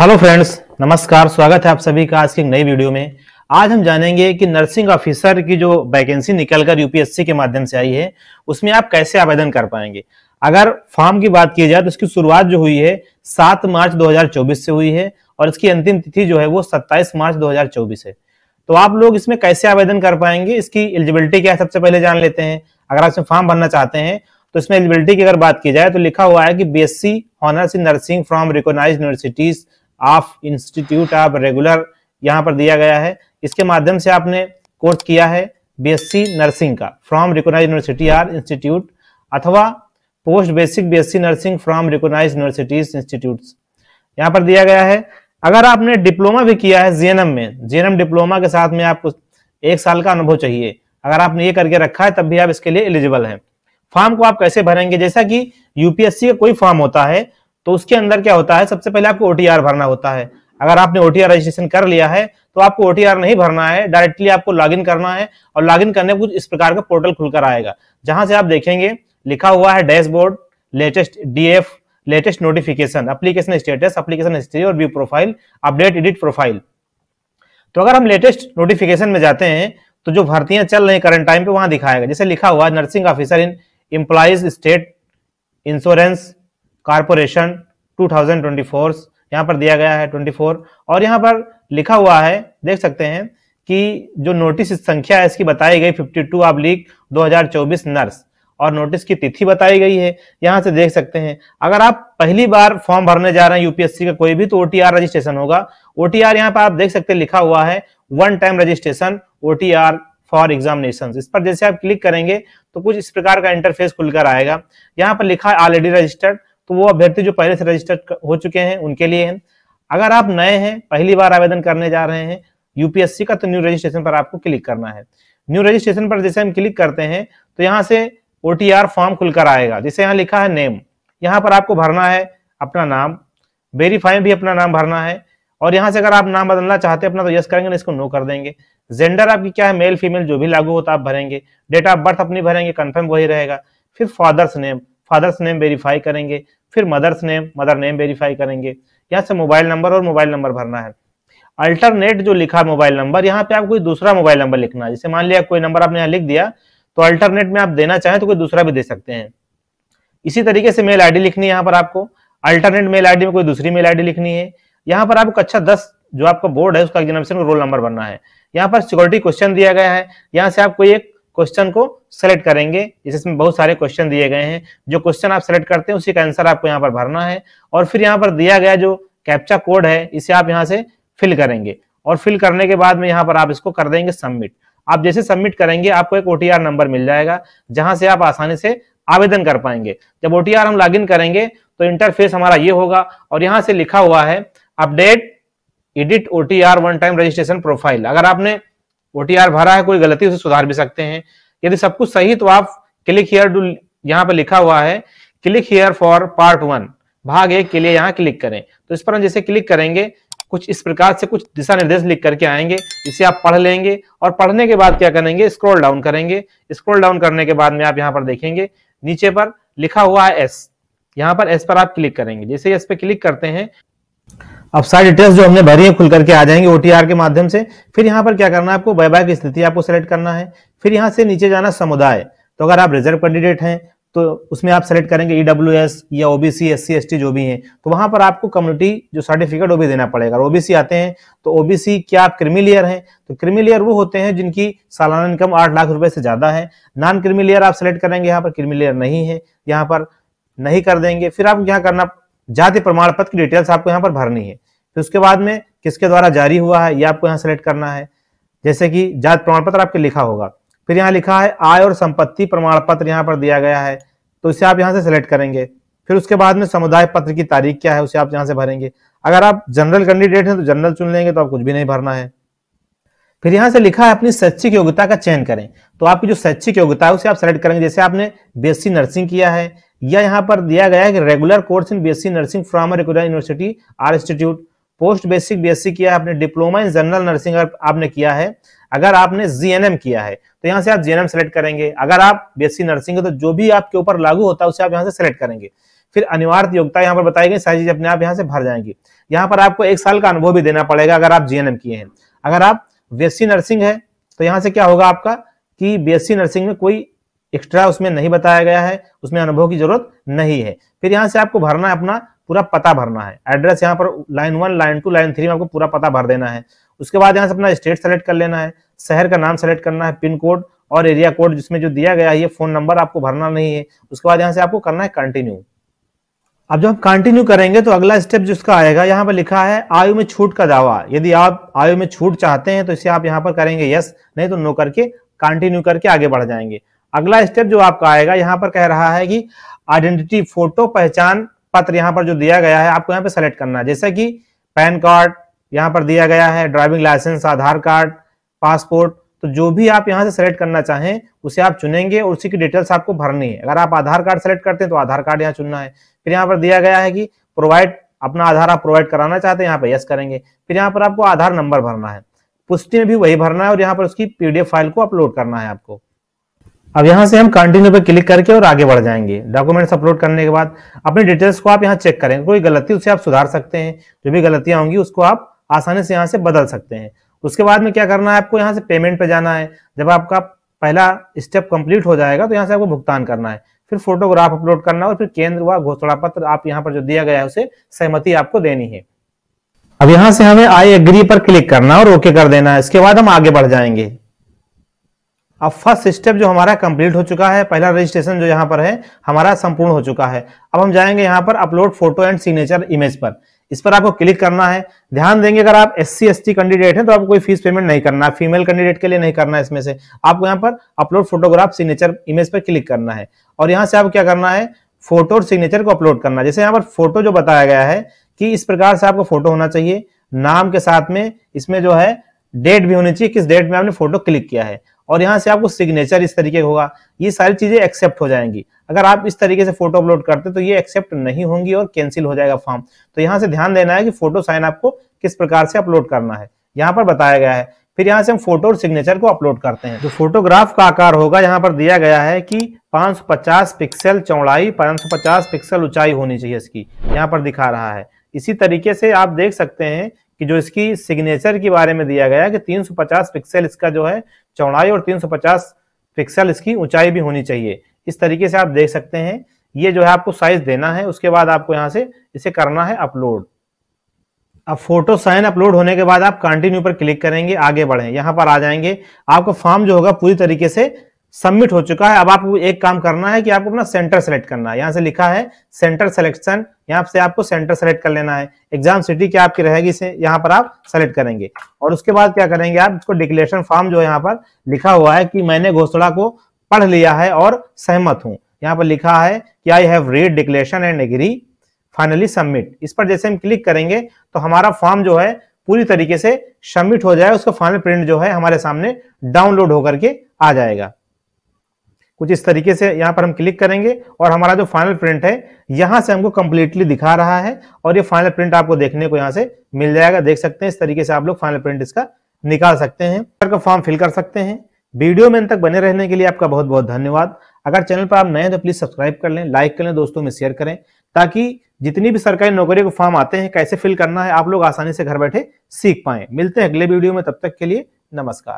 hello friends नमस्कार स्वागत है आप सभी का आज की नई वीडियो में आज हम जानेंगे कि नर्सिंग ऑफिसर की जो वैकेंसी निकलकर यूपीएससी के माध्यम से आई है उसमें आप कैसे आवेदन कर पाएंगे अगर फॉर्म की बात की जाए तो इसकी शुरुआत जो हुई है सात मार्च 2024 से हुई है और इसकी अंतिम तिथि जो है वो सत्ताईस मार्च 2024 है तो आप लोग इसमें कैसे आवेदन कर पाएंगे इसकी एलिजिबिलिटी क्या है सबसे पहले जान लेते हैं अगर आप इसमें फॉर्म भरना चाहते हैं तो इसमें एलिजिबिलिटी की अगर बात की जाए तो लिखा हुआ है कि B S C honours in nursing from recognise universities of institute of regular यहाँ पर दिया गया है इसके माध्यम से आपने कोर्स किया है बीएससी नर्सिंग का from recognise university or institute अथवा post basic BSc nursing from recognise universities institute यहाँ पर दिया गया है अगर आपने डिप्लोमा भी किया है जीएनएम में जीएनएम डिप्लोमा के साथ में आपको एक साल का अनुभव चाहिए अगर आपने ये करके रखा है तब भी आप इसके लिए एलिजिबल हैं फॉर्म को आप कैसे भरेंगे जैसा कि यूपीएससी का कोई फॉर्म होता है तो उसके अंदर क्या होता है सबसे पहले आपको ओटीआर भरना होता है अगर आपने ओटीआर रजिस्ट्रेशन कर लिया है तो आपको ओटीआर नहीं भरना है डायरेक्टली आपको लॉगिन करना है और लॉगिन करने कुछ इस प्रकार का पोर्टल खुलकर आएगा जहां से आप देखेंगे लिखा हुआ है dashboard latest DF latest notification application status application history और view profile update edit profile तो अगर हम लेटेस्ट नोटिफिकेशन में जाते हैं तो जो भर्तियां चल रही करंट टाइम पे वहां दिखाएगा जैसे लिखा हुआ nursing officer in employees state insurance corporation 2024 यहाँ पर दिया गया है 24 और यहाँ पर लिखा हुआ है देख सकते हैं कि जो नोटिस संख्या है इसकी बताई गई 52 दो लीग चौबीस नर्स और नोटिस की तिथि बताई गई है यहाँ से देख सकते हैं अगर आप पहली बार फॉर्म भरने जा रहे हैं यूपीएससी का कोई भी तो ओटीआर रजिस्ट्रेशन होगा ओटीआर यहाँ पर आप देख सकते हैं लिखा हुआ है one time registration OTR for examination इस पर जैसे आप क्लिक करेंगे तो कुछ इस प्रकार का इंटरफेस खुलकर आएगा यहाँ पर लिखा है ऑलरेडी रजिस्टर्ड तो वो अभ्यर्थी जो पहले से रजिस्टर्ड हो चुके हैं उनके लिए है अगर आप नए हैं पहली बार आवेदन करने जा रहे हैं यूपीएससी का तो न्यू रजिस्ट्रेशन पर आपको क्लिक करना है न्यू रजिस्ट्रेशन पर जैसे हम क्लिक करते हैं तो यहाँ से ओ फॉर्म खुलकर आएगा जैसे यहाँ लिखा है नेम यहाँ पर आपको भरना है अपना नाम वेरीफाई भी अपना नाम भरना है और यहाँ से अगर आप नाम बदलना चाहते हैं अपना तो यस करेंगे ना इसको नो कर देंगे जेंडर आपकी क्या है मेल फीमेल जो भी लागू होता तो है आप भरेंगे डेट ऑफ बर्थ अपनी भरेंगे कंफर्म वही रहेगा फिर father's name father's name verify करेंगे फिर mother's name mother name verify करेंगे यहाँ से मोबाइल नंबर और मोबाइल नंबर भरना है अल्टरनेट जो लिखा मोबाइल नंबर यहाँ पे आप कोई दूसरा मोबाइल नंबर लिखना है जैसे मान लिया कोई नंबर आपने यहाँ लिख दिया तो अल्टरनेट में आप देना चाहें तो कोई दूसरा भी दे सकते हैं इसी तरीके से मेल आईडी लिखनी है यहाँ पर आपको अल्टरनेट मेल आईडी में कोई दूसरी मेल आईडी लिखनी है यहाँ पर आपको कक्षा अच्छा दस जो आपका बोर्ड है उसका एग्जामिनेशन रोल नंबर बनना है यहाँ पर सिक्योरिटी क्वेश्चन दिया गया है यहाँ से आप कोई एक क्वेश्चन को सेलेक्ट करेंगे इसमें बहुत सारे क्वेश्चन दिए गए हैं जो क्वेश्चन आप सेलेक्ट करते हैं उसी का आंसर आपको यहाँ पर भरना है और फिर यहाँ पर दिया गया जो कैप्चा कोड है इसे आप यहाँ से फिल करेंगे और फिल करने के बाद में यहाँ पर आप इसको कर देंगे सबमिट आप जैसे सबमिट करेंगे आपको एक ओटीआर नंबर मिल जाएगा जहां से आप आसानी से आवेदन कर पाएंगे जब ओटीआर हम लॉगिन करेंगे तो इंटरफेस हमारा ये होगा और यहाँ से लिखा हुआ है update edit OTR one time registration profile अगर आपने ओटीआर भरा है कोई गलती उसे सुधार भी सकते हैं यदि सब कुछ सही तो आप क्लिक हियर डू यहाँ पर लिखा हुआ है click here for part one भाग एक के लिए यहाँ क्लिक करें तो इस पर हम जैसे क्लिक करेंगे कुछ इस प्रकार से कुछ दिशा निर्देश लिख करके आएंगे इसे आप पढ़ लेंगे और पढ़ने के बाद क्या करेंगे स्क्रॉल डाउन करेंगे स्क्रॉल डाउन करने के बाद में आप यहाँ पर देखेंगे नीचे पर लिखा हुआ है एस यहाँ पर एस पर आप क्लिक करेंगे जैसे एस पे क्लिक करते हैं अब सारी डिटेल्स जो हमने भरी है खुल करके आ जाएंगे ओटीआर के माध्यम से फिर यहाँ पर क्या करना है आपको वैवाहिक स्थिति आपको सेलेक्ट करना है फिर यहाँ से नीचे जाना समुदाय तो अगर आप रिजर्व कैंडिडेट हैं तो उसमें आप सेलेक्ट करेंगे ईडब्ल्यू e या ओबीसी एस सी जो भी है तो वहां पर आपको कम्युनिटी जो सर्टिफिकेट वो भी देना पड़ेगा ओबीसी आते हैं तो ओबीसी क्या आप क्रिमिलियर है हैं तो क्रिमिलियर वो होते हैं जिनकी सालाना इनकम आठ लाख रुपए से ज्यादा है नॉन क्रिमिलियर आप सेलेक्ट करेंगे यहाँ पर क्रिमिलियर नहीं है यहाँ पर नहीं कर देंगे फिर आपको क्या करना जाति प्रमाण पत्र की डिटेल्स आपको यहाँ पर भरनी है फिर तो उसके बाद में किसके द्वारा जारी हुआ है ये आपको यहाँ सेलेक्ट करना है जैसे कि जात प्रमाण पत्र आपके लिखा होगा फिर यहाँ लिखा है आय और संपत्ति प्रमाण पत्र यहाँ पर दिया गया है तो इसे आप यहाँ से सिलेक्ट करेंगे फिर उसके बाद में समुदाय पत्र की तारीख क्या है उसे आप यहाँ से भरेंगे अगर आप जनरल कैंडिडेट हैं तो जनरल चुन लेंगे तो आप कुछ भी नहीं भरना है फिर यहाँ से लिखा है अपनी शैक्षिक योग्यता का चयन करें तो आपकी जो शैक्षिक योग्यता है उसे आप सेलेक्ट करेंगे जैसे आपने बी नर्सिंग किया है या यहाँ पर दिया गया है कि regular course in B nursing from regular university or institute post basic BSc किया है आपने डिप्लोमा इन जनरल नर्सिंग आपने किया है अगर आपने जीएनएम किया है तो यहाँ से आप जीएनएम सेलेक्ट करेंगे अगर आप बीएससी नर्सिंग है तो जो भी आपके ऊपर लागू होता है उसे आप यहाँ से सेलेक्ट करेंगे फिर अनिवार्य योग्यता यहाँ पर बताई गई सारी चीज अपने आप यहाँ से भर जाएंगी यहाँ पर आपको एक साल का अनुभव भी देना पड़ेगा अगर आप जीएनएम किए हैं अगर आप बीएससी नर्सिंग है तो यहाँ से क्या होगा आपका कि बीएससी नर्सिंग में कोई एक्स्ट्रा उसमें नहीं बताया गया है उसमें अनुभव की जरूरत नहीं है फिर यहाँ से आपको भरना है अपना पूरा पता भरना है एड्रेस यहाँ पर line one line two line three में आपको पूरा पता भर देना है उसके बाद यहाँ से अपना स्टेट सेलेक्ट कर लेना है शहर का नाम सेलेक्ट करना है पिन कोड और एरिया कोड जिसमें जो दिया गया है ये फोन नंबर आपको भरना नहीं है उसके बाद यहाँ से आपको करना है कंटिन्यू अब जब आप कंटिन्यू करेंगे तो अगला स्टेप जिसका आएगा यहाँ पर लिखा है आयु में छूट का दावा यदि आप आयु में छूट चाहते हैं तो इसे आप यहाँ पर करेंगे यस नहीं तो नो करके कंटिन्यू करके आगे बढ़ जाएंगे अगला स्टेप जो आपका आएगा यहाँ पर कह रहा है कि आइडेंटिटी फोटो पहचान पत्र यहाँ पर जो दिया गया है आपको यहाँ पे सेलेक्ट करना है जैसे कि पैन कार्ड यहाँ पर दिया गया है driving licence Aadhaar card passport तो जो भी आप यहाँ से सेलेक्ट करना चाहें उसे आप चुनेंगे और उसी की डिटेल्स आपको भरनी है अगर आप आधार कार्ड सेलेक्ट करते हैं तो आधार कार्ड यहाँ चुनना है फिर यहाँ पर दिया गया है कि प्रोवाइड अपना आधार आप प्रोवाइड कराना चाहते हैं यहाँ पर यस करेंगे फिर यहाँ पर आपको आधार नंबर भरना है पुष्टि में भी वही भरना है और यहाँ पर उसकी पीडीएफ फाइल को अपलोड करना है आपको अब यहां से हम कंटिन्यू पर क्लिक करके और आगे बढ़ जाएंगे डॉक्यूमेंट्स अपलोड करने के बाद अपनी डिटेल्स को आप यहां चेक करें कोई गलती उसे आप सुधार सकते हैं जो भी गलतियां होंगी उसको आप आसानी से यहां से बदल सकते हैं उसके बाद में क्या करना है आपको यहां से पेमेंट पे जाना है जब आपका पहला स्टेप कंप्लीट हो जाएगा तो यहाँ से आपको भुगतान करना है फिर फोटोग्राफ अपलोड करना और फिर केंद्र व घोषणा पत्र आप यहाँ पर जो दिया गया है उसे सहमति आपको देनी है अब यहां से हमें आई एग्री पर क्लिक करना और ओके कर देना है इसके बाद हम आगे बढ़ जाएंगे अब फर्स्ट स्टेप जो हमारा कंप्लीट हो चुका है पहला रजिस्ट्रेशन जो यहाँ पर है हमारा संपूर्ण हो चुका है अब हम जाएंगे यहाँ पर upload photo and signature image पर इस पर आपको क्लिक करना है ध्यान देंगे अगर आप एस सी कैंडिडेट हैं तो आपको कोई फीस पेमेंट नहीं करना है फीमेल कैंडिडेट के लिए नहीं करना है इसमें से आपको यहाँ पर अपलोड फोटोग्राफ सिग्नेचर इमेज पर क्लिक करना है और यहाँ से आपको क्या करना है फोटो और सिग्नेचर को अपलोड करना है जैसे यहाँ पर फोटो जो बताया गया है कि इस प्रकार से आपको फोटो होना चाहिए नाम के साथ में इसमें जो है डेट भी होनी चाहिए किस डेट में आपने फोटो क्लिक किया है और यहाँ से आपको सिग्नेचर इस तरीके का होगा ये सारी चीजें एक्सेप्ट हो जाएंगी अगर आप इस तरीके से फोटो अपलोड करते तो ये एक्सेप्ट नहीं होंगी और कैंसिल हो जाएगा फॉर्म तो यहाँ से ध्यान देना है कि फोटो साइन आपको किस प्रकार से अपलोड करना है यहाँ पर बताया गया है फिर यहाँ से हम फोटो और सिग्नेचर को अपलोड करते हैं जो तो फोटोग्राफ का आकार होगा यहाँ पर दिया गया है कि 550 पिक्सल चौड़ाई 550 पिक्सल ऊंचाई होनी चाहिए इसकी यहाँ पर दिखा रहा है इसी तरीके से आप देख सकते हैं कि जो इसकी सिग्नेचर के बारे में दिया गया कि 350 पिक्सल इसका जो है चौड़ाई और 350 पिक्सल इसकी ऊंचाई भी होनी चाहिए इस तरीके से आप देख सकते हैं ये जो है आपको साइज देना है उसके बाद आपको यहाँ से इसे करना है अपलोड अब फोटो साइन अपलोड होने के बाद आप कंटिन्यू पर क्लिक करेंगे आगे बढ़ें यहाँ पर आ जाएंगे आपका फॉर्म जो होगा पूरी तरीके से सबमिट हो चुका है अब आपको एक काम करना है कि आपको अपना सेंटर सेलेक्ट करना है यहाँ से लिखा है सेंटर सिलेक्शन यहाँ से आपको सेंटर सेलेक्ट कर लेना है एग्जाम सिटी क्या आपकी रहेगी इसे यहाँ पर आप सेलेक्ट करेंगे और उसके बाद क्या करेंगे आप इसको डिक्लेरेशन फॉर्म जो है यहाँ पर लिखा हुआ है कि मैंने घोषणा को पढ़ लिया है और सहमत हूँ यहाँ पर लिखा है कि I have read declaration and agree finally submit इस पर जैसे हम क्लिक करेंगे तो हमारा फॉर्म जो है पूरी तरीके से सबमिट हो जाए उसका फाइनल प्रिंट जो है हमारे सामने डाउनलोड होकर के आ जाएगा कुछ इस तरीके से यहाँ पर हम क्लिक करेंगे और हमारा जो फाइनल प्रिंट है यहाँ से हमको कम्प्लीटली दिखा रहा है और ये फाइनल प्रिंट आपको देखने को यहाँ से मिल जाएगा देख सकते हैं इस तरीके से आप लोग फाइनल प्रिंट इसका निकाल सकते हैं का फॉर्म फिल कर सकते हैं वीडियो में तक बने रहने के लिए आपका बहुत बहुत धन्यवाद अगर चैनल पर आप नए हैं तो प्लीज सब्सक्राइब कर लें लाइक कर लें दोस्तों में शेयर करें ताकि जितनी भी सरकारी नौकरी के फॉर्म आते हैं कैसे फिल करना है आप लोग आसानी से घर बैठे सीख पाए मिलते हैं अगले वीडियो में तब तक के लिए नमस्कार